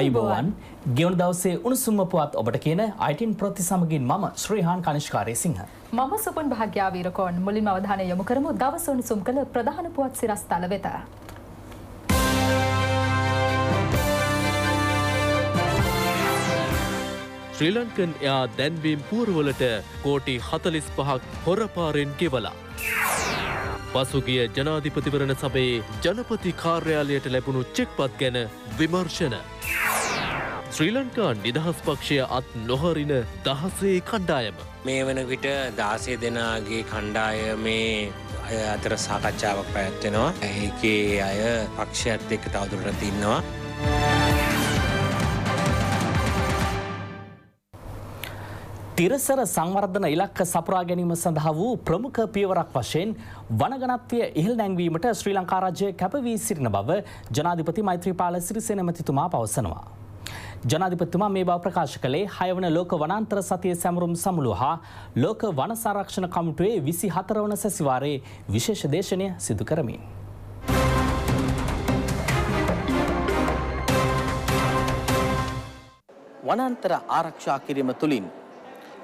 අයිබෝවන් ගෙවන දවසේ උණුසුම්ම පුවත් ඔබට කියන අයිටන් ප්‍රති සමගින් මම ශ්‍රීහාන් කනිෂ්කාරය සිංහ. මම සුපන් භාග්‍යාවීරකෝන් මුලින් අවධානය යොමු කරමු දවස උණුසුම් කළ ප්‍රධාන පුවත් සිරස්ථල වෙත. ශ්‍රී ලංකන් එයා දැන්වීම් පුවරුවලට කෝටි හතලිස් පහක් හොරපාරෙන් ගෙවලා. පසුගිය ජනාධිපතිවරණ සබයේ ජනපති කාර්යාලයට ලැබුණු චෙක්පත් ගැන විමර්ශන. ශ්‍රී ලංකා නිදහස් පක්ෂය අත් නොහරින දහසේ කණ්ඩායම. මේ වන විට දාසේ දෙනාගේ කණ්ඩාය මේ අය අතර සාකච්ඡාවක් පැත්වෙනවා. ඒකේ අය පක්ෂයත් එක්ක තවදුරට තින්නවා. තිරසර සංවර්ධන ඉලක්ක සපුරා ගැනීම සඳහා වූ ප්‍රමුඛ පියවරක් වශයෙන් වනගනත්වය ඉහළ නැංවීමට ශ්‍රී ලංකා රජය කැපවී සිටින බව ජනාධිපති මෛත්‍රීපාල සිරිසේන මැතිතුමා පවසනවා. ජනාධිපතිතුමා මේ බව ප්‍රකාශ කළේ හයවන ලෝක වනන්තර සතිය සැමරුම් සමුළු හා ලෝක වන සංරක්ෂණ කමිටුවේ විසි හතරවන සැසිවාරයේ විශේෂ දේශනය සිදු කරමින්. වනන්තර ආරක්ෂා කිරීම තුළින්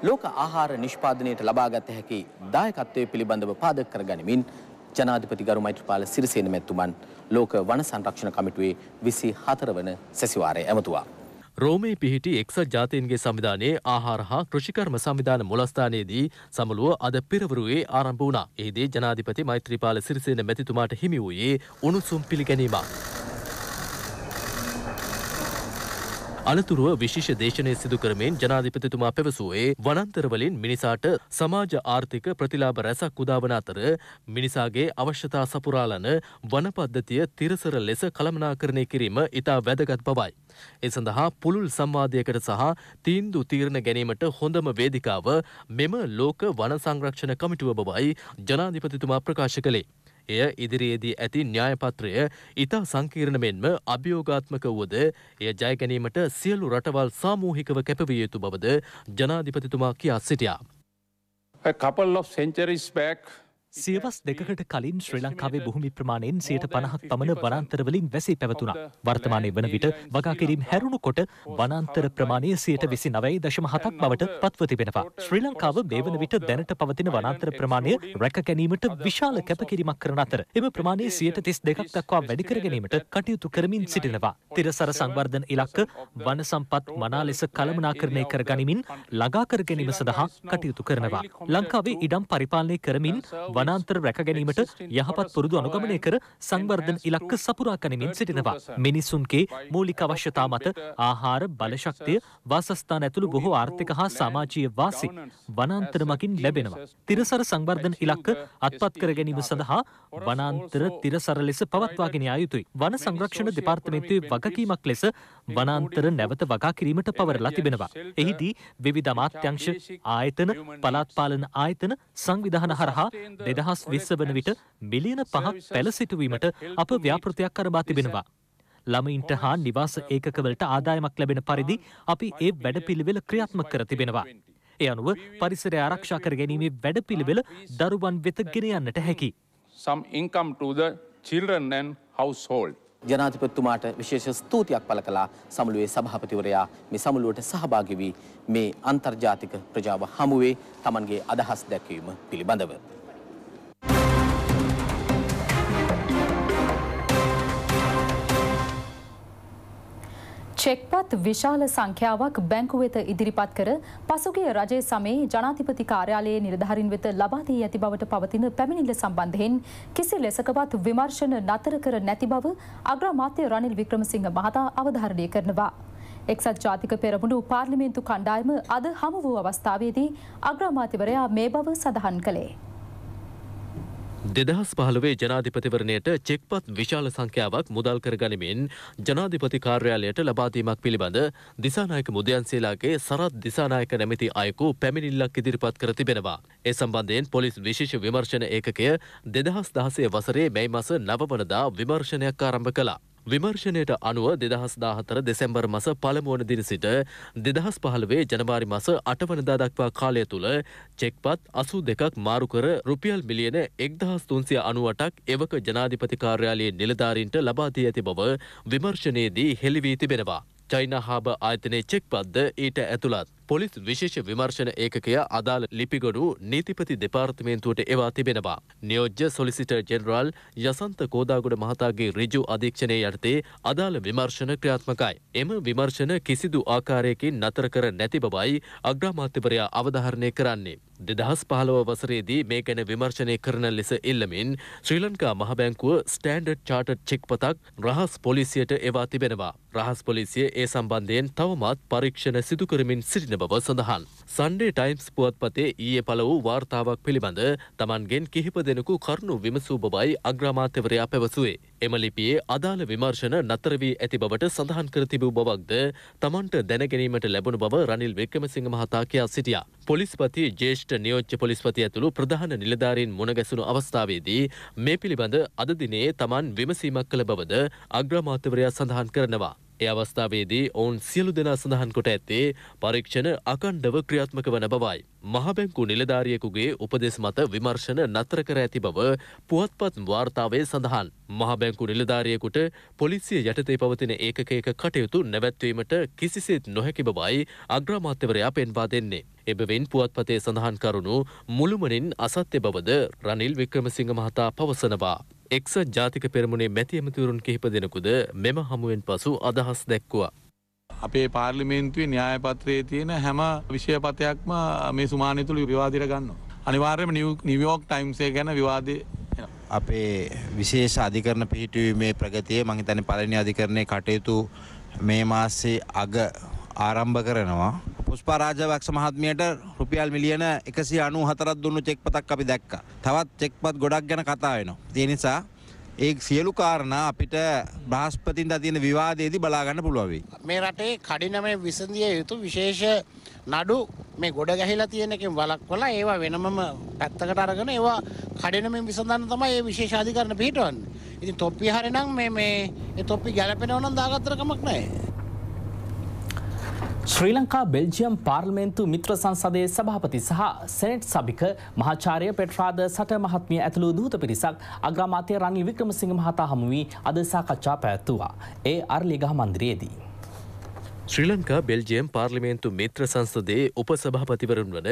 ලෝක ආහාර නිෂ්පාදනයට ලබාගත හැකි දායකත්වය පිළිබඳව පාදක කරගනිමින් ජනාධිපති ගරු මෛත්‍රපාල සිරිසේන මැතිතුමන් ලෝක වන සංරක්ෂණ කමිටුවේ විසි හතරවන සැසිවාරය ඇමතුවා. රෝමේ පිහිටි එක්සත් ජාතීන්ගේ සවිධානයේ ආහාර හා කෘෂිකර්ම සංවිධාන මුලස්ථානයේදී සමළුව අද පෙරවරුවේ ආරම්භ වුණා. එහිදී ජනාධිපති මෛත්‍රීපාල සිරිසේන මැතිතුමාට හිමි වූයේ උණුසුම් පිළිගැනීමක්. අනතුරුව විශේෂ දේශනය සිදු කරමින් ජනාධිපතිතුමා පැවසුවේ වනන්තරවලින් මිනිසාට සමාජ ආර්ථික ප්‍රතිලාභ රැසක් උදාවන අතර මිනිසාගේ අවශ්‍යතා සපුරාලන වනපද්ධතිය තිරසර ලෙස කළමනාකරණය කිරීම ඉතා වැදගත් බවයි. ඒ සඳහා පුළුල් සම්වාධයකට සහ තීන්දු තීරණ ගැනීමට හොඳම වේදිකාව මෙම ලෝක වන සංරක්ෂණ කමිටුව බවයි ජනාධිපතිතුමා ප්‍රකාශ කළේ. එය ඉදිරියේදී ඇති න්‍යායපත්‍රය ඉතා සංකීර්ණ මෙන්ම අභියෝගාත්මක වුවද එය ජයගැනීමට සියලු රටවල් සාමූහිකව කැපවිය යුතු බවද ජනාධිපතිතුමා කියා සිටියා. A couple of centuries back, සියවස් දෙකට කලින් ශ්‍රී ලංකාවේ බොහොමි ප්‍රමාණයෙන් සයට පණහක් පමණ වනන්තරවලින් වැසේ පැවතුනා. වර්තමානය වන විට වගාකිරීම් හැරුණු කොට වනන්තර ප්‍රමාණය සයට විසි නවයි දශම හතක් බවට පත්වතිබෙනවා. ශ්‍රී ලංකාව මේ වන විට දැනට පවතින වනන්තර ප්‍රමාණය රැක ගැනීමට විශාල කැපකිරීමක් කරන අතර එම ප්‍රමාණය සයට තිස් දෙකක් දක්වා වැඩිකර ගැනීමට කටයුතු කරමින් සිටිනවා. තිරසර සංවර්ධන ඉලක්ක වන සම්පත් මනා ලෙස කළමනාකරණය කර ගනිමින් ළඟාකර ගැනීම සඳහා කටයුතු කරනවා. ලංකාවේ ඉඩම් පරිපාලනය කරමින් වන වනාන්තර රැකගැනීමට යහපත් පුරුදු අනුගමනය කර සංවර්ධන ඉලක්ක සපුරා කණමින් සිටිනවා. මිනිසුන්ගේ මූලික අවශ්‍යතා මත ආහාර බලශක්තිය වාසස්ථාන ඇතුළු බොහෝ ආර්ථික හා සමාජීය වාසි වනාන්තර මගින් ලැබෙනවා. තිරසර සංවර්ධන ඉලක්ක අත්පත් කර ගැනීම සඳහා වනාන්තර තිරසර ලෙස පවත්වාගෙන යා යුතුයි. වන සංරක්ෂණ දෙපාර්තමේන්තුවේ වගකීමක් ලෙස වනාන්තර නැවත වගා කිරීමට පවරලා තිබෙනවා. එහිදී විවිධ අමාත්‍යංශ ආයතන පළාත් පාලන ආයතන සංවිධාන හරහා දෙදහස් විස්ස වන විට මිලියන පහක් පැලසිටුවීමට අප ව්‍යාපෘතියක් කරබා තිබෙනවා. ළමයින්ට හා නිවාස ඒකවලට ආදායමක් ලැබෙන පරිදි අපි ඒ වැඩපිළිවෙල ක්‍රියාත්ම කර තිබෙනවා. ඒ අනුව පරිසරය ආරක්ෂා කර ගැනීමේ වැඩපිළිවෙල දරුවන් වෙත ගෙන යන්නට හැකි. Some income to the children and household. ජනාතිපත්තුමාට විශේෂ ස්තුතියක් පළ කලා සමුළුවේ සභහපතිවරයා මේ සමුළුවට සහභාගි වී මේ අන්තර්ජාතික ප්‍රජාව හමුවේ තමන්ගේ අදහස් දැක්වීම පිළිබඳව. චෙක්පත් විශාල සංඛ්‍යාවක් බැංකු වෙත ඉදිරිපත් කර පසුගිය රජයේ සමයේ ජනාධිපති කාර්යාලයේ නිලධාරීන් වෙත ලබා දී ඇති බවට පවතින පැමිණිල්ල සම්බන්ධයෙන් කිසි ලෙසකවත් විමර්ශන නතර කර නැති බව අග්‍රාමාත්‍ය රනිල් වික්‍රමසිංහ මහතා අවධාරණය කරනවා. එක්සත් ජාතික පෙරමුණු පාර්ලිමේන්තු කණ්ඩායම අද හමු වූ අවස්ථාවේදී අග්‍රාමාත්‍යවරයා මේ බව සඳහන් කළේ. දෙදහස් පහළවේ ජනාධිපතිවරණයට චෙක්පත් විශාල සංඛ්‍යාවක් මුදල් කර ගනිමින් ජනාධිපති කාර්යාලයට ලබාදීමක් පිළිබඳ දිසානායක මුදයන්සේලාගේ සරත් දිසානායක නැමැති අයකු පැමිණිල්ලක් ඉදිරිපත් කර තිබෙනවා. ඒ සම්බන්ධයෙන් පොලිස් විශේෂ විමර්ශන ඒකකය දෙදහස් දහසේ වසරේ මැයි මස නවවනදා විමර්ශනයක් ආරම්භ කළා. විමර්ශණයට අනුව දෙදහස් දාහතර දෙසැම්බර් මස පළමුුවන දින සිට දෙදහස් පහළවේ ජනවාරි මස අටවනදා දක්වා කාලය තුළ චෙක්පත් අසු දෙකක් මාරුකර රුපියල් මිලියන එක්දහස් තුන්සිය අනුවටක් එවක ජනාධිපතිකාර්යාලයේ නිලධාරීන්ට ලබාදී ඇති බව විමර්ශණයේදී හෙළිවී තිබෙනවා. චයින හාබ ආයතනයේ චෙක්පත්ද ඊට ඇතුළත්. පොලිස් විශේෂ විමර්ශන ඒකකය අදාළ ලිපිගොඩු නීතිපති දෙපාර්තමේන්තුවට එවා තිබෙනවා. නියෝජ්‍ය සොලිසිටර් ජෙනරාල් යසන්ත කෝදාගොඩ මහතාගේ ඍජු අධීක්ෂණය යටතේ අදාළ විමර්ශන ක්‍රියාත්මකයි. එම විමර්ශන කිසිදු ආකාරයකින් නතර කර නැති බවයි අග්‍රාමාත්‍යවරයා අවධාරණය කරන්නේ. දෙදහස් පහලව වසරේදී මේ ගැන විමර්ශනය කරන ලෙස ඉල්ලමින් ශ්‍රී ලංකා මහබැංකුව ස්ටෑන්ඩඩ් චාටර් චෙක් පතක් රහස් පොලිසියට එවා තිබෙනවා. රහස් පොලිසිය ඒ සම්බන්ධයෙන් තවමත් පරීක්ෂණ සිදුකරමින් සිටිනවා. තියෙන බව සඳහන්. සන්ඩේ ටයිම්ස් පුවත්පතේ ඊයේ පළ වූ වාර්තාවක් පිළිබඳ තමන්ගෙන් කිහිප දෙනෙකු කරුණු විමසූ බවයි අග්‍රාමාත්‍යවරයා පැවසුවේ. එම ලිපියේ අදාළ විමර්ශන නතර වී ඇති බවට සඳහන් කර තිබූ බවක්ද තමන්ට දැනගැනීමට ලැබුණු බව රනිල් වික්‍රමසිංහ මහතා කියා සිටියා. පොලිස්පති ජේෂ්ඨ නියෝජ්‍ය පොලිස්පති ඇතුළු ප්‍රධාන නිලධාරීන් මුණගැසුණු අවස්ථාවේදී මේ පිළිබඳ අද දිනේ තමන් විමසීමක් කළ බවද අග්‍රාමාත්‍යවරයා සඳහන් කරනවා. ඒ අවස්ථාවේදී ඔවුන් සියලු දෙනා සඳහන් කොට ඇත්තේ පරීක්ෂණ අකණ්ඩව ක්‍රියාත්මක වන බවයි. මහබැංකු නිලධාරියෙකුගේ උපදෙස් මත විමර්ශන නතර කර ඇති බව පුවත්පත් වාර්තාවේ සඳහන්. මහබැංකු නිලධාරියෙකුට පොලිසිය යටතේ පවතින ඒකකයක කටයුතු නැවැත්වීමට කිසිසේත් නොහැකි බවයි අග්‍රාමාත්‍යවරයා පෙන්වා දෙන්නේ. එබැවින් පුවත්පතේ සඳහන් කරුණු මුළුමනින් අසත්‍ය බවද රනිල් වික්‍රමසිංහ මහතා පවසනවා. එක්සත් ජාතික පෙරමුණේ මැති ඇමතිවරුන් කිහිප දෙනෙකුද මෙම හමුවෙන් පසු අදහස් දැක්වා. අපේ පාර්ලිමේන්තුවේ න්‍යායපත්‍රයේ තියෙන හැම විෂයපතයක්ම මේ සුමානය තුළ විවාදිර ගන්න. අනිවාර්යම නිවියෝක් ටයිම්සේ ගැන විවාදය අපේ විශේෂ අධිකරණ පිහිටවීමේ ප්‍රගතිය මහිතන පලනි අධිකරණය කටයුතු මේ මාස්සේ අග ආරම්භ කරනවා. පුස්පා රාජවක්ෂ මහත්මියට රුපියල් මිලියන එකසි අනු හතරත් දුන්නු චෙක්පතක් අපි දැක්ක. තවත් චෙක්පත් ගොඩක් ගැන කතා වෙනවා. තිය නිසා ඒ සියලු කාරණ අපිට බ්‍රහස්පතින් තියෙන විවාදයේදී බලාගන්න පුළුවවි. මේ රටේ කඩිනම විසඳිය යුතු විශේෂ නඩු මේ ගොඩ ගැහිලා තියෙනකින් වලක්වලා ඒවා වෙනමම පැත්තකට අරගෙන ඒවා කඩිනමින් විසඳන්න තමයි ඒ විශේෂාධිකරණ පිටවන්නේ. ඉතින් තොප්පි හරිනම් මේ මේ ඒ තොප්පි ගැලපෙනව නම් දාගත්තර කමක් නැහැ. ශ්‍රී ලංකා බෙල්ජියම් පාර්ලමේන්තු මිත්‍ර සංසදයේ සභාපති සහ සැනට් සභික මහාචාරය පෙට්‍රාද සට මහත්මිය ඇතුළු දූත පිරිසක් අග්‍රාමාත්‍ය රනිල් වික්‍රමසිංහ මහතා හමුවී අද සාකච්ඡා පැවැත්තුවා. ඒ අර්ලිගහ මන්දිරයේදී. ශ්‍රී ලංකා බෙල්ජියම් පාර්ලිමේන්තු මිත්‍ර සංසදයේ උපසභාපතිවරුන් වන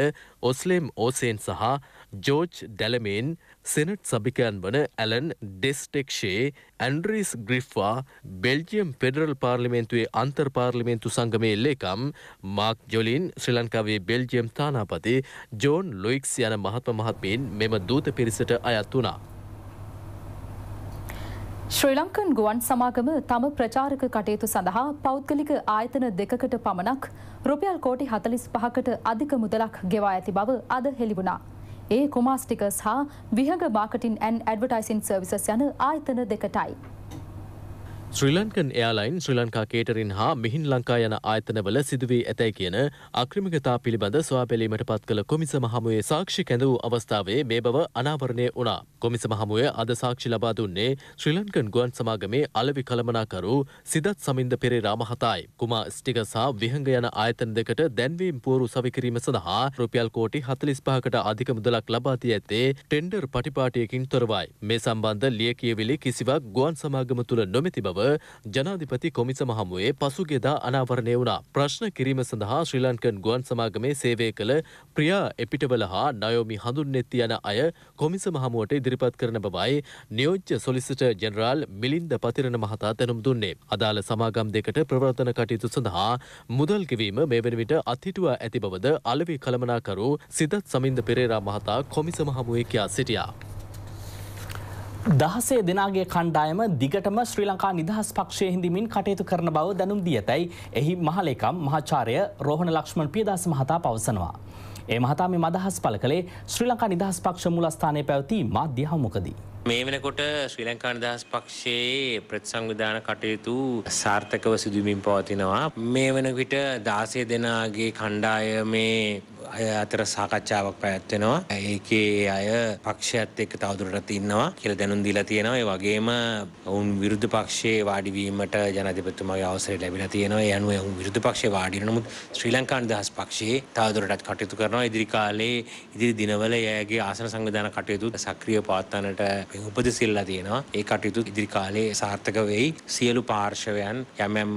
ඔස්ලේම් ඕසේන් සහ ජෝජ් ඩැලමේන් සෙනට් සභිකයන් වන ඇලන් ඩෙස්ටෙක්ෂේ ඇන්ඩ්‍රීස් ග්‍රිෆ්වා බෙල්ජියම් පෙඩරල් පාර්ලිමේන්තුවේ අන්තර් පාර්ලිමේන්තු සංගමයේ ලේකම් මාක් ජොලින් ශ්‍රී ලංකාවේ බෙල්ජියම් තානාපති ජෝන් ලොයික්ස් යන මහත්ම මහත්මීන් මෙම දූත පිරිසට අයත් වනා. ශ්‍රී ලංකන් ගුවන් සමාගම තම ප්‍රචාරක කටයුතු සඳහා පෞද්ගලික ආයතන දෙකකට පමණක් රුපියල් කෝටි හතලිස් පහකට අධික මුදලක් ගෙවා ඇති බව අද හෙළිබුණා. ඒ කුමාස්ටිකස් හා Vihaga marketing and advertising services යන ආයතන දෙකටයි. ශ්‍රී ලංකන් එයාලයින් ශ්‍රී ලංකා කේටරින් හා මිහින් ලංකා යන ආයතනවල සිදුවී ඇතැයි කියන අක්‍රමිකතා පිළිබඳ සොයාබැලීමට පත් කළ කොමිසම හමුවේ සාක්ෂි කැඳවූ අවස්ථාවේ මේ බව අනාවරණය වුණා. කොමිසම හමුවේ අද සාක්ෂි ලබා දුන්නේ ශ්‍රී ලංකන් ගුවන් සමාගමේ අලවි කළමනාකරු සිදත් සමින්ද පෙරේරා මහතායි. කුමා ස්ටික සහ විහඟ යන ආයතන දෙකට දැන්වීම් පුවරු සවිකිරීම සඳහා රුපියල් කෝටි 45කට අධික මුදලක් ලබා දී ඇත්තේ ටෙන්ඩර් පටිපාටියකින් තොරවයි. මේ සම්බන්ධ ලියකියවිලි කිසිවක් ගුවන් සමාගම තුල නොමැති බව ජනාධිපති කොමිසම හමුවේ පසුගෙදා අනාවරණය වුණා. ප්‍රශ්න කිරීම සඳහා ශ්‍රී ලංකන් ගුවන් සමාගමේ සේවය කළ ප්‍රියා එපිටවල හා නයෝමි හඳුන්නෙත් යන අය කොමිසම හමුවට ඉදිරිපත් කරන බවයි නියෝජ්‍ය සොලිසිටර් ජෙනරාල් මිලින්ද පතිරණ මහතා දැනුම් දුන්නේ. අදාළ සමාගම් දෙකට ප්‍රවර්තන කටයුතු සඳහා මුදල් ගෙවීම මේ වෙන විට අත්හිටුව ඇති බවද අලවි කළමනාකරු සිදත් සමින්ද පෙරේරා මහතා කොමිසම හමුවේ කියා සිටියා. දහසේ දෙනාගේ කණ්ඩායම දිගටම ශ්‍රී ලංකා නිදහස් පක්ෂය හිඳමින් කටයුතු කරන බව දැනුම් දී ඇතැයි එහි මහලේකම් මහාචාරය රෝහණ ලක්ෂ්මන් පියදාස මහතා පවසනවා. ඒ මහතා මේ මදහස් පල කළේ ශ්‍රී ලංකා නිදහස් පක්ෂ මුලස්ථානය පැවති මාධ්‍ය හමුකදී. මේ වෙනකොට ශ්‍රී ලංකා නිදහස් පක්ෂයේ ප්‍රතිසංවිධාන කටයුතු සාර්ථකව සිදුවමින් පවතිනවා. මේ වෙන විට 16 දෙනාගේ කණ්ඩායමේ අය අතර සාකච්ඡාවක් පැවැත්වෙනවා. ඒකේ අය පක්ෂයත් එක්ක තවදුරටත් ඉන්නවා කියලා දැනුම් දීලා තියෙනවා. ඒ වගේම ඔවුන් විරුද්ධ පක්ෂයේ වාඩි වීමට ජනාධිපතිතුමාගේ අවසරය ලැබිලා තියෙනවා. ඒ අනුව ඔවුන් විරුද්ධ පක්ෂයේ වාඩි වෙන නමුත් ශ්‍රී ලංකා නිදහස් පක්ෂයේ තවදුරටත් කටයුතු කරනවා. ඉදිරි කාලේ ඉදිරි දිනවල එයාගේ ආසන සංවිධාන කටයුතු සක්‍රියව පවත්වන්නට අපෙන් උපදෙසිල්ලා තියෙනවා ඒ කටයුතු ඉදිරි කාලේ සාර්ථක වෙයි සියලු පාර්ශවයන් යමම්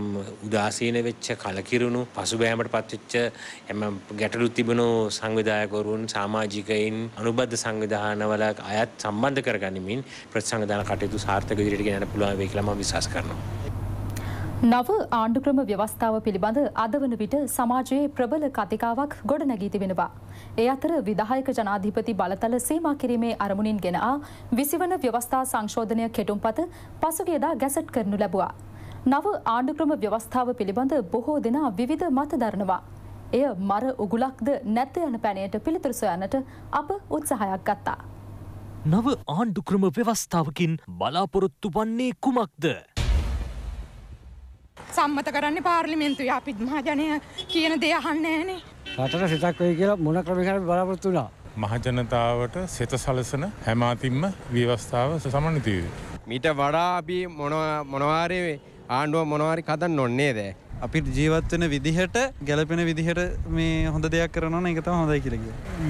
උදාසීන වෙච්ච කලකිරුණු පසුබෑමට පත්වෙච්ච එම ගැටලු තිබුණු සංවිධායකවරුන් සමාජිකයින් අනුබද්ධ සංවිධානවල අයත් සම්බන්ධ කරගනිමින් ප්‍රතිසංවිධාන කටයුතු සාර්ථක ඉදිරියට ගෙනන්න පුළුවන් වෙයි කියලා මම විශ්වාස කරනවා නව ආණ්ඩුක්‍රම ව්‍යවස්ථාව පිළිබඳ අද වන විට සමාජයේ ප්‍රබල කතිකාවක් ගොඩනැගී තිබෙනවා. ඒ අතර විදායක ජනාධිපති බලතල සීමා කිරීමේ අරමුණින් ගෙන ආ විසිවන ව්‍යවස්ථා සංශෝධනය කෙටුම්පත පසුගියදා ගැසට් කරනු ලැබුවා. නව ආණ්ඩුක්‍රම ව්‍යවස්ථාව පිළිබඳ බොහෝ දෙනා විවිධ මත දරනවා. එය මර උගුලක්ද නැත යන පැනයට පිළිතුරු සොයන්නට අප උත්සාහයක් ගත්තා. නව ආණ්ඩුක්‍රම ව්‍යවස්ථාවකින් බලාපොරොත්තු වන්නේ කුමක්ද? සම්මත කරන්නේ පාර්ලිමෙන්න්තුය අපිත් මහජනය කියන දෙය අහන්නේනේ. රටට සිතක් වේ කියලා මොන ක්‍රමිකර බලාපොරොත්තු වුණා. මහජනතාවට සෙත සලසන හැමාතින්ම ව්‍යවස්ථාව සමනතිය. මීට වඩා අපි මොනවාරේ ආණ්ඩුව මොනවාරි කදන්න ඔන්නේ දෑ. අපිට ජීවත්වන විදිහට ගැලපෙන විදිහට මේ හොඳ දෙයක් කරනවා එක තම හොඳයි කිරග.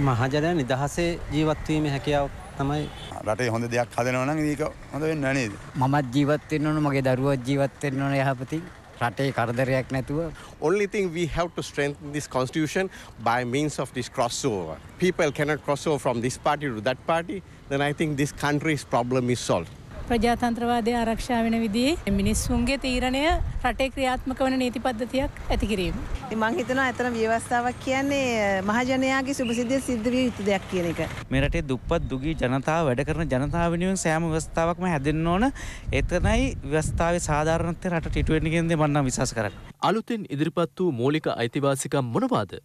මහජනය නිදහසේ ජීවත්වීම හැකියාව තමයි රට හොඳ දෙයක් හදනවන ඒක හොඳ වෙන්න නේද මමත් ජීවත්වෙන් ඕන මගේ දරුවත් ජීවත්වෙන් ඕන යහපති රටේ කරදරයක් නැතුව. Only thing we have to strengthen this constitution by means of this crossover. People cannot cross over from this party to that party, then I think this country's problem is solved. ප්‍රජාතන්ත්‍රවාදය ආරක්ෂා වෙන විදිහේ මිනිස්සුන්ගේ තීරණය රටේ ක්‍රියාත්මක වන නීති පද්ධතියක් ඇති කිරීම. මං හිතනවා ඇතන ව්‍යවස්ථාවක් කියන්නේ මහජනයාගේ සුභසිද්ධිය සිද්ධ විය යුතු දෙයක් කියන එක. මේ රටේ දුප්පත් දුගී ජනතාව වැඩ කරන ජනතාව වෙනුවෙන් සෑම ව්‍යවස්ථාවක්ම හැදෙන්න ඕන. එතනයි ව්‍යවස්ථාවේ සාධාරණත්වය රට ටිටුවෙන්න කියන්නේ මම නම් විශ්වාස කරන්නේ. අලුතෙන් ඉදිරිපත් වූ මූලික අයිතිවාසිකම් මොනවාද?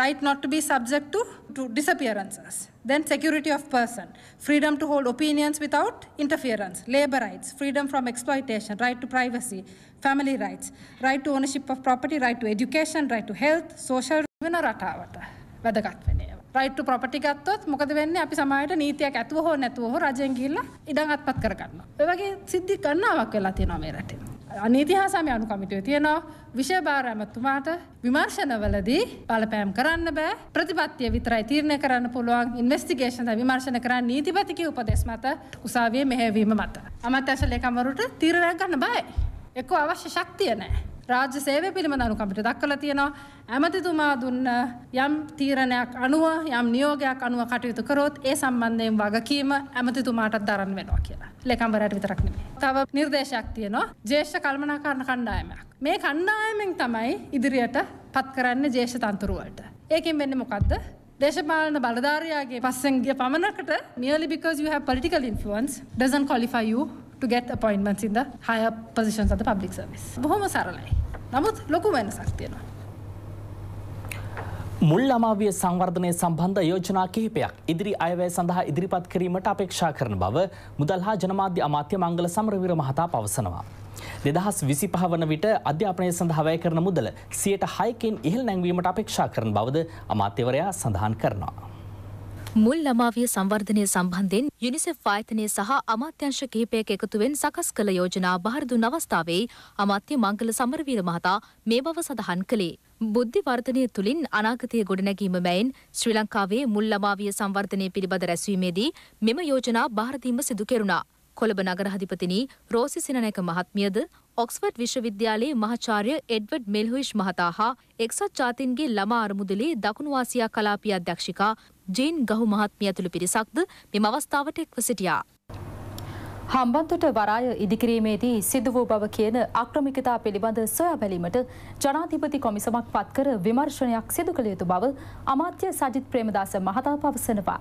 right not to be subject to, to disappearances. Then security of person, freedom to hold opinions without interference, labor rights, freedom from exploitation, right to privacy, family rights, right to ownership of property, right to education, right to health, social right to property ගත්තොත් මොකද වෙන්නේ? අපි සමාජයට නීතියක් ඇතුව හෝ නැතුව හෝ රජෙන් ගිහිල්ලා ඉඩම් අත්පත් කරගන්නවා. ඒ වගේ සිද්ධි ගණනාවක් වෙලා තියෙනවා මේ රටේ. අනීති හා සමය අනු කමිටුව තියෙනවා විෂභාර ඇමතුමාට විමර්ශනවලදී බලපෑම් කරන්න බෑ ප්‍රතිපත්තිය විතරයි තීරණය කරන්න පුළුවන් ඉන්වස්ටිගේෂන් විමර්ශන කරන්න නීතිපතික උපදෙස් මත උසාවිය මෙහැවීම මත අමත්‍යශ ලේකම්වරුට තීරණය ගන්න බෑ එක්කෝ අවශ්‍ය ශක්තිය නෑ රාජ්‍ය සේවය පිළිබඳනු කමිට දක්කල තියෙනවා ඇමතිතුමා දුන්න යම් තීරණයක් අනුව යම් නියෝගයක් අනුව කටයුතු කරොත් ඒ සම්බන්ධයෙන් වගකීම ඇමතිතුමාටත් දරන්න වෙනවා කියලා ලෙකම්බරට විතරක් නෙමෙයි. තව නිර්දේශයක් තියෙනවා ජේෂ්ඨ කල්මනාකාරණ කණ්ඩායමක්. මේ කණ්ඩායමෙන් තමයි ඉදිරියට පත් කරන්නේ ජේෂ්ඨ තන්තුරු වලට. ඒකෙන් වෙන්නේ මොකද්ද? දේශපාලන බලධාරයාගේ පස්සෙන් ගිය පමණකට merely because you have political influence doesn't qualify you to get appointments in the higher positions of the public service. බොහොම සරලයි. නමුත් ලොකු වෙනසක් තියෙනවා. මුල් අමාවිය සංවර්ධනය සම්බන්ධ යෝජනා කිහිපයක් ඉදිරි අයවැය සඳහා ඉදිරිපත් කිරීමට අපේක්ෂා කරන බව මුදල් හා ජනමාධ්‍ය අමාත්‍ය මංගල සමරවිර මහතා පවසනවා. දෙදහස් විසි පහ වන විට අධ්‍යාපනය සඳහාවය කරන මුදල සියට හයකෙන් ඉහල් නැංවීමට අපේක්ෂා කරන බවද අමාත්‍යවරයා සඳහන් කරනවා. මුල් ළමාවිය සංවර්ධනය සම්බන්ධයෙන් යුනිසෙෆ් ආයතනය සහ අමාත්‍යංශ කිහිපයක එකතුවෙන් සකස් කළ යෝජනා බහර දුන් අවස්ථාවේ අමාත්‍ය මංගල සමරවීර මහතා මේ බව සඳහන් කළේ. බුද්ධි වර්ධනය තුළින් අනාගතය ගොඩනැගීම මැයින් ශ්‍රී ලංකාවේ මුල් ළමාවිය සංවර්ධනය පිළිබඳ රැස්වීමේදී මෙම යෝජනා බහර දීම සිදු කෙරුණා. කොළඹ නගරහධිපතිනි රෝසි සිනනක මහත්මියද ඔක්ස්ෆර්ඩ් විශ්වවිද්‍යාලයේ මහාචාර්ය එඩ්වඩ් මෙල්හුයිෂ් මහතා හා එක්සත් ජාතීන්ගේ ළමා අරමුදලේ දකුණුවාසියා කලාපිය අධ්‍යක්ෂිකා ජීන් ගහු මහත්මිය ඇතුළු පිරිසක්ද මෙම අවස්ථාවට එක්ව සිටියා. හම්බන්තොට වරාය ඉදිකිරීමේදී සිදු වූ බව කියන අක්‍රමිකතා පිළිබඳ සොයා බැලීමට ජනාධිපති කොමිසමක් පත්කර විමර්ශනයක් සිදු කළ යුතු බව අමාත්‍ය සජිත් ප්‍රේමදාස මහතා පවසනවා.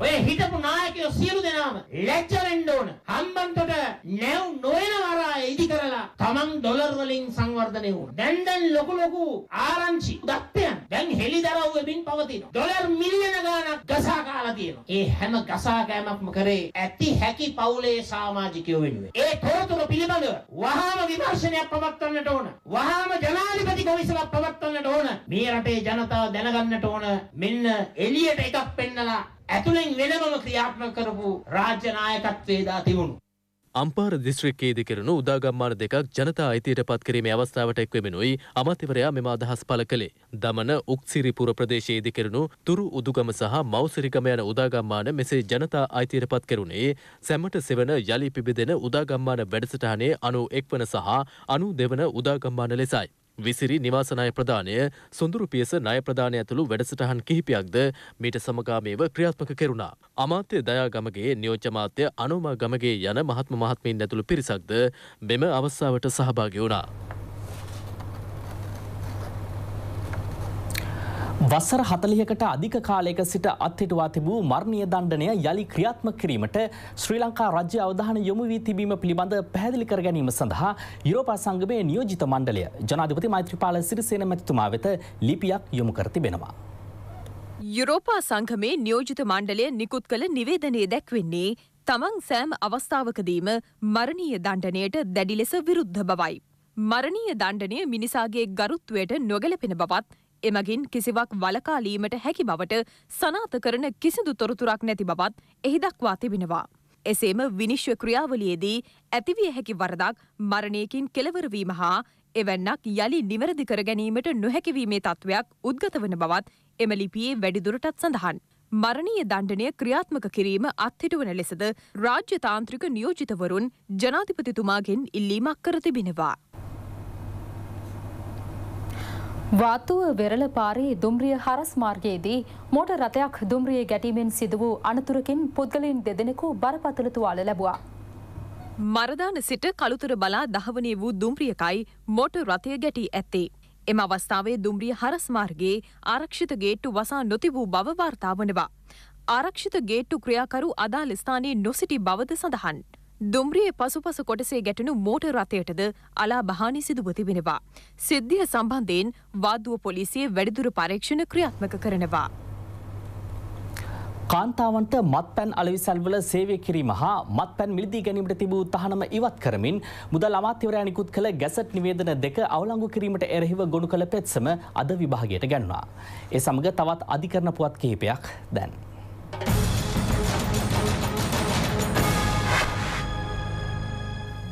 ඔය හිටපු නායකයෝ සියලු දෙනාම ලැජ්ජ වෙන්න ඕන. හම්බන්තොට නැව් නොයන වරා ඉදි කරලා තමන් ඩොලර් වලින් සංවර්ධනය වුණා. දැන් දැන් ලොකු ලොකු ආරංචි දත්තයන් දැන් හෙලිදරව් වෙමින් පවතිනවා. ඩොලර් මිලියන ගාණක් ගසා කාලා තියෙනවා. ඒ හැම ගසා කෑමක්ම කරේ ඇති හැකි පවුලේ සමාජිකයෝ වෙනුවෙන්. ඒ තොරතුරු පිළිබඳව වහාම විමර්ශනයක් පවත්වන්නට ඕන. වහාම ජනාධිපති කොමිසමක් පවත්වන්නට ඕන. මේ රටේ ජනතාව දැනගන්නට ඕන මෙන්න එළියට එකක් පෙන්නලා ඇතුළෙන් වෙනමම ක්‍රියාත්මක කරපු රාජ්‍ය නායකත්වයේදා තිබුණු. අම්පාර දිස්ත්‍රික්කයේ දෙකරනු උදාගම්මාන දෙකක් ජනතා අයිතියට පත් කිරීමේ අවස්ථාවට එක්වෙමෙනුයි අමාත්‍යවරයා මෙම අදහස් පළ කළේ. දමන උක්සිරිපුර ප්‍රදේශයේ දෙකරනු තුරු උදුගම සහ මෞසිරිගම යන උදාගම්මාන මෙසේ ජනතා අයිතියට පත් කෙරුණේ සැමට සෙවන යළි පිබිදෙන උදාගම්මාන වැඩසටහනේ අනු එක්වන සහ අනු දෙවන උදාගම්මාන ලෙසයි. විසිරි නිවාස ණය ප්‍රදානය සොඳුරු පියස ණය ප්‍රදානය ඇතුළු වැඩසටහන් කිහිපයක්ද මීට සමගාමීව ක්‍රියාත්මක කෙරුණා. අමාත්‍ය දයාගමගේ නියෝජ්‍ය මාත්‍ය අනුම ගමගේ යන මහත්ම මහත්මීන් ඇතුළු පිරිසක්ද මෙම අවස්ථාවට සහභාගී වුණා. වසර 40කට අධික කාලයක සිට අත්හිටුවා තිබූ මරණීය දණ්ඩනය යලි ක්‍රියාත්මක කිරීමට ශ්‍රී ලංකා රාජ්‍ය අවධානය යොමු වී තිබීම පිළිබඳ පැහැදිලි කර ගැනීම සඳහා යුරෝපා සංගමයේ නියෝජිත මණ්ඩලය ජනාධිපති මෛත්‍රීපාල සිරිසේන මැතිතුමා වෙත ලිපියක් යොමු කර තිබෙනවා. යුරෝපා සංගමේ නියෝජිත මණ්ඩලය නිකුත් කළ නිවේදනයේ දැක්වෙන්නේ තමන් සෑම අවස්ථාවකදීම මරණීය දණ්ඩනයට දැඩි ලෙස විරුද්ධ බවයි. මරණීය දණ්ඩනය මිනිසාගේ ගරුත්වයට නොගැලපෙන බවත් එමගින් කිසිවක් වලකාලීමට හැකි බවට සනාත කරන කිසිදු තොරතුරක් නැති බවත් එහි දක්වා තිබෙනවා. එසේම විනිශ්ව ක්‍රියාවලියේදී ඇතිවිය හැකි වරදක් මරණයකින් කෙලවරවීම හා එවැන්නක් යළි නිවැරදි කර ගැනීමට නොහැකිවීමේ තත්ත්වයක් උද්ගත වන බවත් එම ලිපියේ වැඩිදුරටත් සඳහන්. මරණීය දණ්ඩනය ක්‍රියාත්මක කිරීම අත්හිටුවන ලෙසද රාජ්‍ය තාන්ත්‍රික නියෝජිතවරුන් ජනාධිපතිතුමාගෙන් ඉල්ලීමක් කර තිබෙනවා. වාතුව වෙරළ පාරේ දුම්රිය හරස් මාර්ගයේදී මෝට රථයක් දුම්රිය ගැටීමෙන් සිදු වූ අනතුරකින් පුද්ගලින් දෙදෙනෙකු බරපතල තුවාල ලැබුවා. මරදාන සිට කළුතර බලා දහවනය වූ දුම්රියකයි මෝට රථය ගැටී ඇත්තේ. එම අවස්ථාවේ දුම්රිය හරස් මාර්ගයේ ආරක්ෂිත ගේට්ටු වසා නොතිබූ බව වාර්තා වනවා. ආරක්ෂිත ගේට්ටු ක්‍රියාකරු අදාළ ස්ථානයේ නොසිටි බවද සඳහන්. දුම්රියේ පසුපස කොටසේ ගැටුණු මෝටර් රථයටද අලාභහානි සිදුව තිබෙනවා. සිද්ධිය සම්බන්ධයෙන් වාදුව පොලිසිය වැඩිදුර පරීක්ෂණ ක්‍රියාත්මක කරනවා. කාන්තාවන්ට මත්පැන් අලවිසල්වල සේවය කිරීම හා මත්පැන් මිලදී ගැනීමට තිබූ තහනම ඉවත් කරමින් මුදල් අමාත්‍යවරයා නිකුත් කළ ගැසට් නිවේදන දෙක අවලංගු කිරීමට එරෙහිව ගොනු කළ පෙත්සම අද විභාගයට ගැන්වා. ඒ සමග තවත් අධිකරණ පුවත් කිහිපයක් දැන්.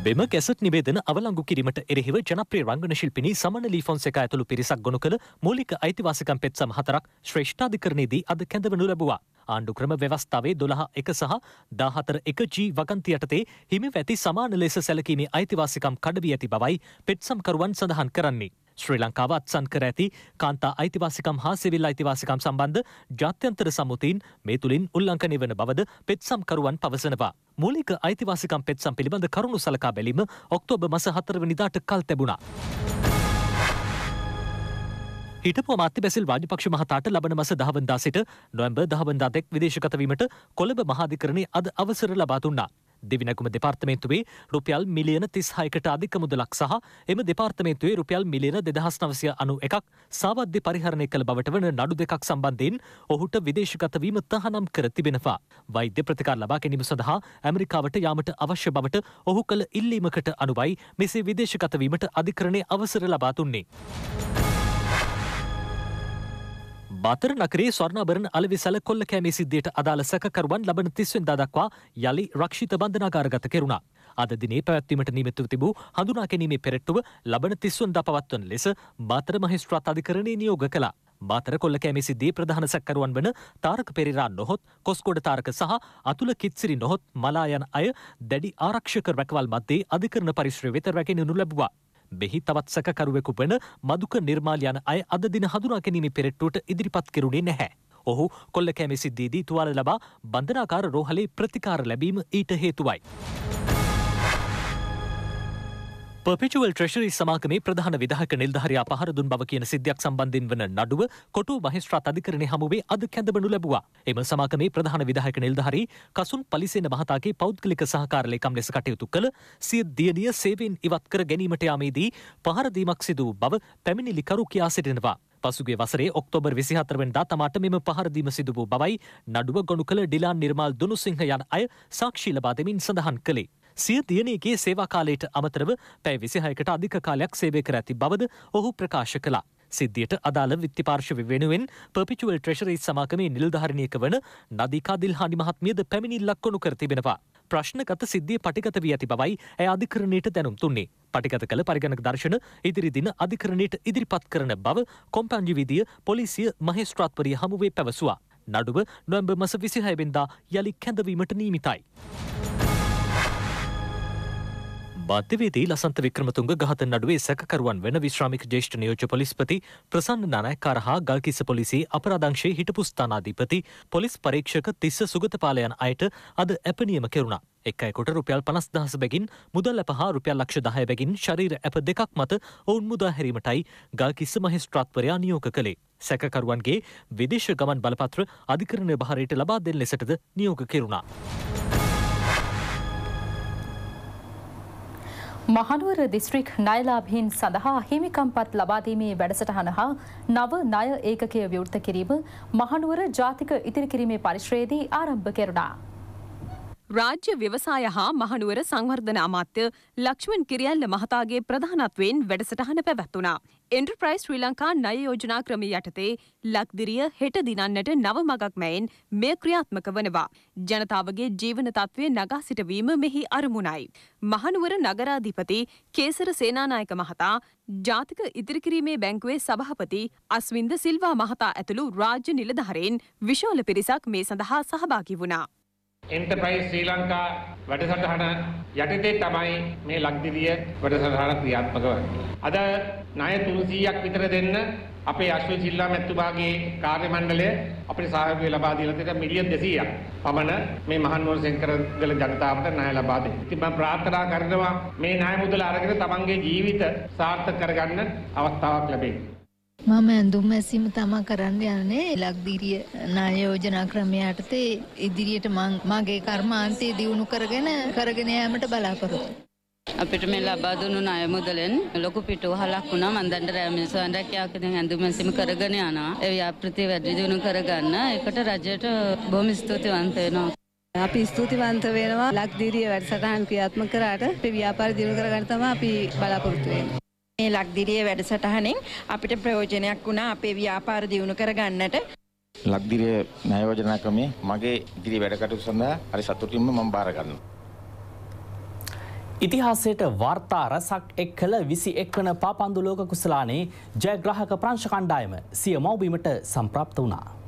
මෙම කැසට් නිවේදන අවලංගු කිරීමට එරෙහිව ජනප්‍රිය රංගන ශිල්පිනි සමන ලී ෆොන්සේකා ඇතුළු පිරිසක් ගොනු කළ මූලික අයිතිවාසිකම් පෙත්සම හතරක් ශ්‍රේෂ්ඨාධිකරණයේදී අද කැඳවනු ලැබුවා. ආණ්ඩු ක්‍රම ව්‍යවස්ථාවේ 12 එක සහ 14 එක G වගන්ති යටතේ හිමි වැති සමාන ලෙස සැලකීමේ අයිතිවාසිකම් කඩවී ඇති බවයි පෙත්සම්කරුවන් සඳහන් කරන්නේ. ශ්‍රී ලංකාව අත්සන් කර ඇති කාන්තා අයිතිවාසිකම් හා සිවිල් අයිතිවාසිකම් සම්බන්ධ ජාත්‍යන්තර සම්මුතීන් මේ තුළින් උල්ලංඝනය වන බවද පෙත්සම්කරුවන් පවසනවා. මූලික අයිතිවාසිකම් පෙත්සම් පිළිබඳ කරුණු සලකා බැලීම ඔක්තෝබර් මස හතරවනිදාට කල් තැබුණා. හිටපු මාත්‍ය බැසිල් රාජපක්ෂ මහතාට ලබන මස දහවන්දා සිට නොවැම්බර් දහවන්දා දෙක් විදේශගතවීමට කොළඹ මහාධිකරණයේ අද අවසර ලබා දුන්නා. දෙවිනැගුම දෙපාර්තමේන්තුවේ රුපියල් මිලියන තිස්හයකට අධික මුදලක් සහ එම දෙපාර්තමේන්තුවේ රුපියල් මිලියන දෙදහස් නවසය අනු එකක් සාවද්‍ය පරිහරණය කළ බවට වන නඩු දෙකක් සම්බන්ධයෙන් ඔහුට විදේශගතවීම තහනම් කර තිබෙනවා. වෛද්‍ය ප්‍රතිකාර ලබා ගැනීම සඳහා ඇමරිකාවට යාමට අවශ්‍ය බවට ඔහු කළ ඉල්ලීමකට අනුවයි මෙසේ විදේශගතවීමට අධිකරණය අවසර ලබා තුන්නේ. බාතර නකරේ ස්වර්ණාභරණ අලවිසල කොල්ල කෑමේ සිද්ධියට අදාළ සැකකරුවන් ලබන 30 වෙනිදා දක්වා යලි රක්ෂිත බන්ධනාගාරගත කෙරුණා. අද දිනේ පැවැත්වීමට නිමිතුව තිබූ හඳුනා ගැනීමේ පෙරට්ටුව ලබන 30 වෙනිදා පවත්වන ලෙස බාතර මහේස්ත්‍රාත් අධිකරණයේ නියෝග කළා. බාතර කොල්ල කෑමේ සිද්ධියේ ප්‍රධාන සැකකරුවන් වන තාරක පෙරේරා නොහොත් කොස්කොඩ තාරක සහ අතුල කිත්සිරි නොහොත් මලා යන අය දැඩි ආරක්ෂක රැකවල් මැද්දේ අධිකරණ පරිශ්‍රය වෙත රැගෙන නු ලැබුවා. මෙහි තවත් සැකකරුවෙකු වන මදුක නිර්මාල් යන අය අද දින හඳුනා ගැනීම පෙරට්ටුවට ඉදිරිපත් කෙරුණේ නැහැ. ඔහු කොල්ල කැමෙසිද්දීදී තුවාල ලබා බන්ධනාකාර රෝහලේ ප්‍රතිකාර ලැබීම ඊට හේතුවයි. පපිචුවල් ට්‍රෙශරි සමාගමේ ප්‍රධාන විදාහක නිල්ධහරයා පහර දුන් බව කියන සිද්ධයක් සම්බන්ධින් වන නඩුව කොටු මහිස්ත්‍රාත් අධිකරණය හමුවේ අද කැඳවනු ලැබවා. එම සමාගමේ ප්‍රධාන විදාහක නිල්ධහරි කසුන් පලිසේන මහතාගේ පෞද්ගලික සහකාරලේකම් ලෙස කටයුතු කළ සිය දියණිය සේවෙන් ඉවත් කර ගැනීමට යාමේදී පහරදීමක් සිදු බව පැමිණිලිකරු කියා සිටිනවා. පසුගේ වසරේ ඔක්තෝබර් විසිහතරවෙන්දා තමාට මෙම පහරදීම සිදු වූ බවයි නඩුව ගොුණු කළ ඩිලාන් නිර්මාල් දුනුසිංහ යන අය සාක්ෂී ලබා දෙමින් සඳහන් කළේ. සිය දියණියගේ සේවා කාලයට අමතරව පැය 26කට අධික කාලයක් සේවය කර ඇති බවද ඔහු ප්‍රකාශ කළා. සිද්ධියට අදාළ විත්තිපාර්ශව වෙනුවෙන් පර්පිචුවල් ට්‍රෙෂරී සමාගමේ නිලධාරණයක වන නදිකා දිල්හානි මහත්මියද පැමිණිල්ලක් කොනු කර තිබෙනවා. ප්‍රශ්නගත සිද්ධිය පටිගත වී ඇති බවයි ඇය අධිකරණයට දැනුම් තුන්නේ. පටිගත කළ පරිගණක දර්ශන ඉදිරි දින අධිකරණයට ඉදිරිපත් කරන බව කොම්පැන්ජි විදිය පොලිසිය මහේස්ත්‍රාත්වරිය හමුවේ පැවසුවා. නඩුව නොවැම්බර් මස 26 වෙනිදා යලි කැඳවීමට නියමිතයි. බද්ධවේදී ලසන්ත වික්‍රමතුංග ගහත නඩුවේ සැකකරුවන් වෙන විශ්‍රාමික ජේෂ්ඨ නායක පොලිස්පති ප්‍රසන්න නානායක්කාර හා ගල්කිස්ස පොලිසියේ අපරාධංශයේ හිටපු ස්ථානාධිපති පොලිස් පරීක්ෂක තිස්ස සුගතපාලයන් අයට අද ඇප නියම කෙරුණා. එක් අයකොට රුපියල් 50000 බැගින් මුදල් ඇප හා රුපියල් ලක්ෂ 10 බැගින් ශරීර ඇප දෙකක් මත ඔවුන් මුදා හැරීමටයි ගල්කිස්ස මහේස්ත්‍රාත්වරයා නියෝග කළේ. සැකකරුවන්ගේ විදේශ ගමන් බලපත්‍ර අධිකරණ භාරයට ලබා දෙන ලෙසටද නියෝග කෙරුණා. මහනුවර දිස්ත්‍රික් ණයලාභීන් සඳහා හිමිකම්පත් ලබාදීමේ වැඩසටහන හා නව ණය ඒකකය විවෘත කිරීම මහනුවර ජාතික ඉතිරි කිරීමේ පරිශ්‍රයේදී ආරම්භ කෙරුණා. රාජ්‍ය ව්‍යවසාය හා මහනුවර සංවර්ධන අමාත්‍ය ලක්ෂ්මන් කිරියල්ල මහතාගේ ප්‍රධානත්වයෙන් වැඩසටහන පැවැත්වුණා. එන්ටර්ප්‍රයිස් ශ්‍රී ලංකා ණය යෝජනා ක්‍රමය යටතේ ලක්දිරිය හෙට දිනන්නට නව මගක් මැයින් මෙය ක්‍රියාත්මක වනවා. ජනතාවගේ ජීවන තත්ත්වය නගා සිටවීම මෙහි අරමුණයි. මහනුවර නගරාධිපති කේසර සේනානායක මහතා ජාතික ඉදිරිකිරීමේ බැංකුවේ සභහපති අස්වින්ද සිල්වා මහතා ඇතුළු රාජ්‍ය නිලධහරෙන් විශෝල පිරිසක් මේ සඳහා සහභාකි වුණා. එන්ටර්ප්‍රයිස් ශ්‍රී ලංකා වැඩසටහන යටතේ තමයි මේ ලක්දිවිය වැඩසටහන ක්‍රියාත්මක වන්නේ. අද ණය 300ක් විතර දෙන්න අපේ අශ්ව ජිල්ලා මැතිතුමාගේ කාර්ය මණ්ඩලය අපිට සහයෝගය ලබා දීලා තියෙන මිලියන් 200ක් පමණ මේ මහනුවර සෙන්කරගල ජනතාවට ණය ලබා දෙන්න. ඉතින් මම ප්‍රාර්ථනා කරනවා මේ ණය මුදල අරගෙන තමන්ගේ ජීවිත සාර්ථක කරගන්න අවස්ථාවක් ලැබෙයි. මම ඇඳුම් ඇසීම තමා කරන්න යන්නේ ලක්දිරිය ණය යෝජනා ක්‍රමය යටතේ ඉදිරියට මං මගේ කර්මාන්තය දියුණු කරගෙන කරගෙන යාමට බලාපොරොත්තු අපිට මේ ලබා දුන්නු ණය මුදලෙන් ලොකු පිටුවහලක් වුණා මන් දණ්ඩ රැමිසොන් රැකියාවක දැන් ඇඳුම් ඇසීම කරගෙන යනවා ඒ ව්‍යාපෘති වැඩි දියුණු කරගන්න ඒකට රජයට බොහොම ස්තුතිවන්ත වෙනවා අපි ස්තුතිවන්ත වෙනවා ලක්දිරිය වැඩසටහන් ක්‍රියාත්මක කරාට අපි ව්‍යාපාර දියුණු කරගන්න තමයි අපි බලාපොරොත්තු වෙන්නේ මේ ලක්දිරිය වැඩසටහනෙන් අපිට ප්‍රයෝජනයක් වුණා අපේ ව්‍යාපාර දියුණු කරගන්නට. ලක්දිරිය ණය යෝජනා ක්‍රමේ මගේ ඉදිරි වැඩ කටයුතු සඳහා හරි සතුටින්ම මම බාර ගන්නවා. ඉතිහාසයට වාර්තා රැසක් එක් කළ විසි එක්වන පාපන්දු ලෝක කුසලානේ ජයග්‍රහක ප්‍රංශ කණ්ඩායම සිය මවබීමට සම්ප්‍රාප්ත වනාා.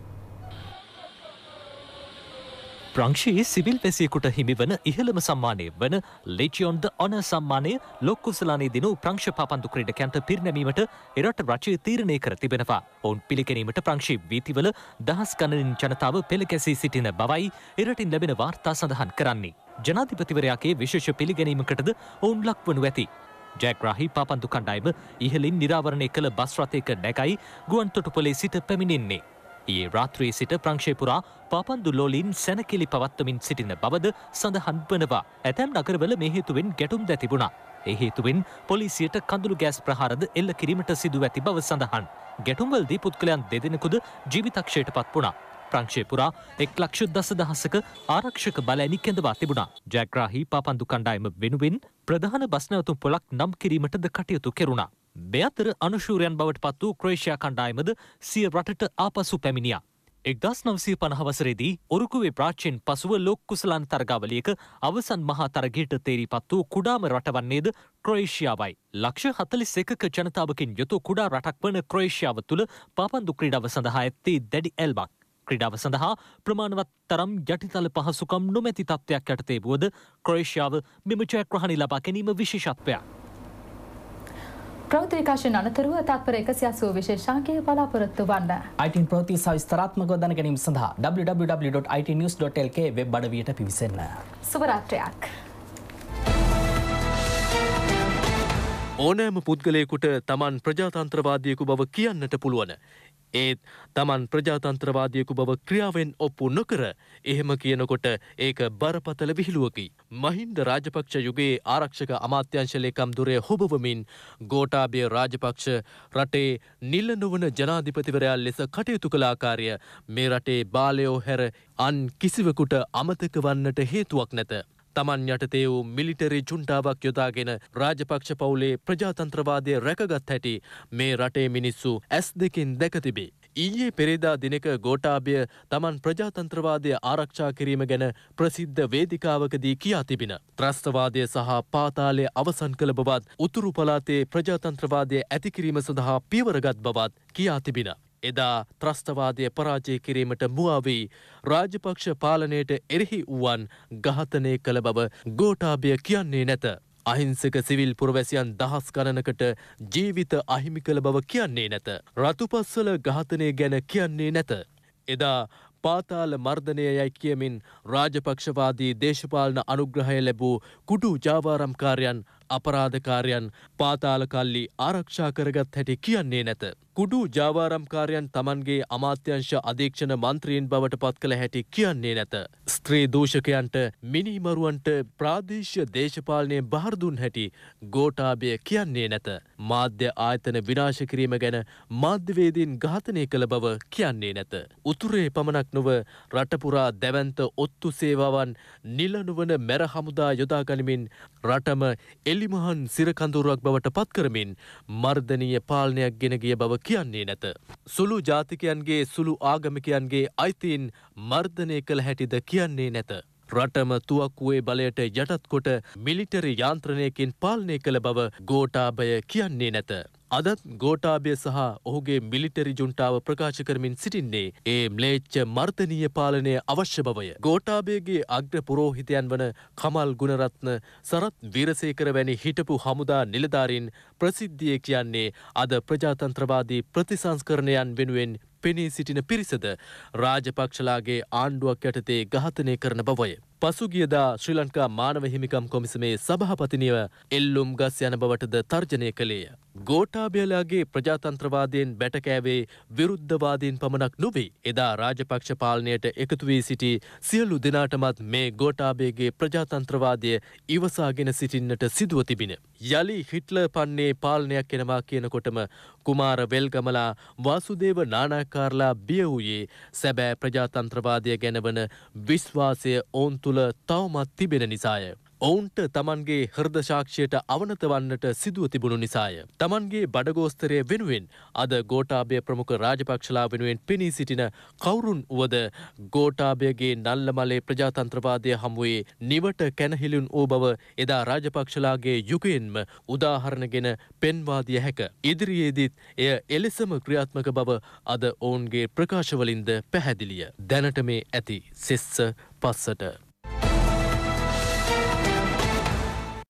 ප්‍රංශයේ සිවිල් වැසියෙකුට හිමිවන ඉහළම සම්මානය වන ලෙජියොන්ද ඔන සම්මානය ලොක්කුසලානේ දිනු ප්‍රංශ පාපන්දු ක්‍රීඩකයන්ට පිරිනැමීමට එරට රජය තීරණය කර තිබෙනවා. ඔවුන් පිළිගැනීමට ප්‍රංශී වීතිවල දහස් ගණනින් ජනතාව පෙළගැසී සිටින බවයි එරටින් ලැබෙන වාර්තා සඳහන් කරන්නේ. ජනාධිපතිවරයාගේ විශේෂ පිළිගැනීමකටද ඔවුන් ලක්වනු ඇති. ජැක්රාහි පාපන්දු කණ්ඩායම ඉහලින් නිරාවරණය කළ බස් රථයක නැකයි ගුවන්තොටුපොලේ සිට පැමිණෙන්නේ. ඊයේ රාත්‍රී සිට ප්‍රංශයපුරා පාපන්දුල්ලෝලින් සැනකිලි පවත්වමින් සිටින බවද සඳහන් වනවා ඇතැම් නගරවල මේ හේතුවෙන් ගැටුම් දැතිබුණා. එහේතුවෙන් පොලිසියට කඳුළු ගෑස් ප්‍රහාරද එල්ල කිරීමට සිදුව ඇති බව සඳහන්. ගැටුම්වලදී පුද්ගලයන් දෙදෙනෙකුද ජීවිතක්ෂයට පත් වුණා. ප්‍රංශය පුරා එක් ලක්ෂ දස දහසක ආරක්ෂක බලඇනි කැඳවා තිබුණා. ජයග්‍රාහි පාපන්දු කණ්ඩායම වෙනුවෙන් ප්‍රධාන බස්නැවතුම් පොලක් නම් කිරීමටද කටයුතු කෙරුණා. මෙයතර අනුශූරයන් බවට පත් වූ ක්‍රේෂයා කණ්ඩායමද සිය රටට ආපසු පැමිණියා. එක්දස් නවසය පණහවසරේදී ඔරුකුවේ ප්‍රාච්චෙන් පසුව ලොක්කුසලන් තරගාවලියක අවසන් මහා තරගයට තේරී පත් වූ කුඩාම රටවන්නේද ක්‍රේෂියාවයි. ලක්ෂ හතලිස් එකක ජනතාවකින් යුතු කුඩා රටක් වන ක්‍රේෂියාව තුළ පාපන්දු ක්‍රීඩාව සඳහා ඇත්තේ දැඩි ඇල්බක්. ක්‍රඩාව සඳහා ප්‍රමාණවත් තරම් යටිතල පහසුකම් නොමැති තත්ත්වයක් යටතේ වුවද ක්‍රේෂාව මෙම ජයග්‍රහණි ලබා ගැනීම විශේෂත්වයක්. ප්‍රෞති විකාශයෙන් අනතුරුව තත්පර 180 විශේෂාංකයේ බලාපොරොත්තු වන්න. IT ප්‍රවෘත්ති සවිස්තරාත්මකව දැන ගැනීම සඳහා www.itnews.lk වෙබ් අඩවියට පිවිසෙන්න. සුබ රාත්‍රියක්. ඕනෑම පුද්ගලයෙකුට තමන් ප්‍රජාතන්ත්‍රවාදියෙකු බව කියන්නට පුළුවන. ඒත් තමන් ප්‍රජාතන්ත්‍රවාදයකු බව ක්‍රියාවෙන් ඔප්පු නොකර එහෙම කියනකොට ඒක බරපතල විහිළුවකි. මහින්ද රාජපක්ෂ යුගයේ ආරක්ෂක අමාත්‍යංශලේකම් දුරය හොබවමින් ගෝටාබය රාජපක්ෂ රටේ නිල්ල නොවන ජනාධිපතිවරයා ලෙස කටයුතු කලාකාරය මේ රටේ බාලයෝ හැර අන් කිසිවකුට අමතක වන්නට හේතුවක් නැත. තමන් යටතේ වූ මිලිටරි ජුන්ටාවක් යොදාගෙන රාජපක්ෂ පවුලේ ප්‍රජාතන්ත්‍රවාදය රැකගත් හැටි මේ රටේ මිනිස්සු ඇස් දෙකින් දැකතිබේ. ඊයේ පෙරේදා දිනක ගෝටාභය තමන් ප්‍රජාතන්ත්‍රවාදය ආරක්ෂා කිරීම ගැන ප්‍රසිද්ධ වේදිකාවකදී කියා තිබෙන. ත්‍රස්තවාදය සහ පාතාලය අවසන් කළ බවත් උතුරු පලාතේ ප්‍රජාතන්ත්‍රවාදය ඇතිකිරීම සඳහා පියවරගත් බවත් කියා තිබෙන. එදා ත්‍රස්තවාදය පරාජය කිරීමට මුවාවී රාජපක්ෂ පාලනයට එරෙහි වුවන් ඝාතනය කළ බව ගෝටාභය කියන්නේ නැත. අහිංසක සිවිල් පුරවැසියන් දහස් ගණනකට ජීවිත අහිමි කළ බව කියන්නේ නැත. රතුපස්වල ඝාතනය ගැන කියන්නේ නැත. එදා පාතාල මර්ධනය යැයි කියමින් රාජපක්ෂවාදී දේශපාලන අනුග්‍රහය ලැබූ කුඩු ජාවාරම්කාරයන් අපරාධකාරයන් පාතාලකල්ලි ආරක්ෂා කරගත් හැටි කියන්නේ නැත. කුඩු ජාවාරම්කාරයන් තමන්ගේ අමාත්‍යංශ අධීක්ෂණ මන්ත්‍රීන් බවට පත් කළ හැටි කියන්නේ නැත. ස්ත්‍රී දූෂකයන්ට මිනිමරුවන්ට ප්‍රාදේශ්‍ය දේශපාලනය බහරදුන් හැටි ගෝටාබය කියන්නේ නැත. මාධ්‍ය ආයතන විනාශකිරීම ගැන මාධ්‍යවේදීන් ඝාතනය කළ බව කියන්නේ නැත. උතුරේ පමණක් නොව රටපුරා දැවන්ත ඔත්තු සේවාවන් නිලනුවන මැර හමුදා යොදාගනිමින් රටම එලිමහන් සිරකඳුරුවක් බවට පත්කරමින් මර්ධනීය පාලනයක් ගෙන ගිය බව කියන්නේ නැත. සුළු ජාතිකයන්ගේ සුළු ආගමිකයන්ගේ අයිතීන් මර්ධනය කළ හැටිද කියන්නේ නැත. රටම තුවක්කුවේ බලයට යටත්කොට මිලිටරි යාන්ත්‍රණයකින් පාලනය කළ බව ගෝටාබය කියන්නේ නැත. අදත් ගෝටාබය සහ ඔහුගේ මිලිටරි ජුන්ටාව ප්‍රකාශ කරමින් සිටින්නේ ඒ ම්ලේච්ච මර්තනීය පාලනය අවශ්‍ය බවය. ගෝටාබේගේ අග්‍ර පුරෝහිතයන් වන කමල් ගුණරත්න සරත් වීරසේකර වැනි හිටපු හමුදා නිලධාරින් ප්‍රසිද්ධිය කියන්නේ අද ප්‍රජාතන්ත්‍රවාදී ප්‍රතිසංස්කරණයන් වෙනුවෙන් පෙනී සිටින පිරිසද රාජපක්ෂලාගේ ආණ්ඩුවක් යටතේ ඝාතනය කරන බවය. පසුගියදා ශ්‍රී ලංකා මානව හිමිකම් කොමිසමේ සභහපතිනිව එල්ලුම් ගස් යන බවටද තර්ජනය කළේය. ගෝටාබියලාගේ ප්‍රජාතන්ත්‍රවාදයෙන් බැටකෑවේ විරුද්ධවාදීන් පමණක් නොවේ එදා රාජපක්ෂ පාලනයට එකතු වී සිටි සියලු දෙනාටමත් මේ ගෝටාබේගේ ප්‍රජාතන්ත්‍රවාදය ඉවසාගෙන සිටින්නට සිදුව තිබින. යළි හිට්ල පන්නේ පාලනයක් එනවා කියනකොටම කුමාර වෙල්ගමලා වාසුදේව නානාකාරලා බිය වූයේ සැබෑ ප්‍රජාතන්ත්‍රවාදය ගැනවන විශ්වාසය ඔවුන් තුළ තුළ තවමත් තිබෙන නිසාය. ඔවුන්ට තමන්ගේ හෘදශාක්ෂයට අවනත වන්නට සිදුව තිබුණු නිසාය. තමන්ගේ බඩගෝස්තරය වෙනුවෙන් අද ගෝටාභය ප්‍රමුඛ රාජපක්ෂලා වෙනුවෙන් පෙනී සිටින කවුරුන් වුවද ගෝටාභයගේ නල්ලමලේ ප්‍රජාතන්ත්‍රවාදය හමුවේ නිවට කැනහිලුන් වූ බව එදා රාජපක්ෂලාගේ යුගයෙන්ම උදාහරණගෙන පෙන්වාදිය හැක. ඉදිරියේදීත් එය එලෙසම ක්‍රියාත්මක බව අද ඔවුන්ගේ ප්‍රකාශවලින්ද පැහැදිලිය. දැනට මේ ඇති සෙස්ස පස්සට.